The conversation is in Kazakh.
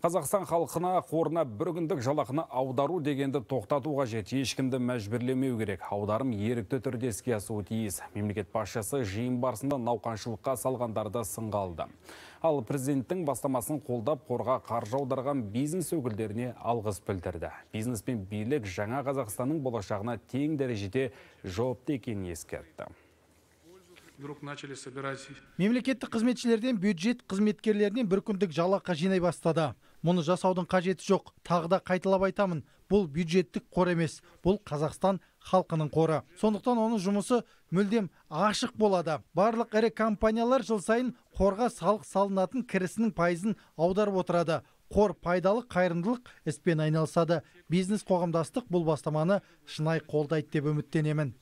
Қазақстан халқына қорына бір күндік жалақыны аудару дегенді тоқтатуға қажет. Ешкімді мәжбүрлемеу керек. Аударым ерікті түрде іске асуы тиіс. Мемлекет басшысы жиын барысында науқаншылыққа салғандарды сынға алды. Ал президенттің бастамасын қолдап қорға қаржы аударған бизнес өкілдеріне алғыс білдірді. Бизнес пен билік жаңа Қазақстанның болашағына тең дәрежеде жауапты екенін ескертті мемлекеттік қызметшілерден бюджет қызметкерлерінен бір күндік жалақы жинай бастады мұны жасаудың қажеті жоқ тағы да қайталап айтамын бұл бюджеттік қор емес бұл қазақстан халқының қоры сондықтан оның жұмысы мүлдем ашық болады барлық ірі компаниялар жыл сайын қорға салық салынатын кірісінің пайызын аударып отырады қор пайдалы қайырымдылық іспен айналысады бизнес қоғамдастық бұл бастаманы шынайы қолдайды деп үміттенемін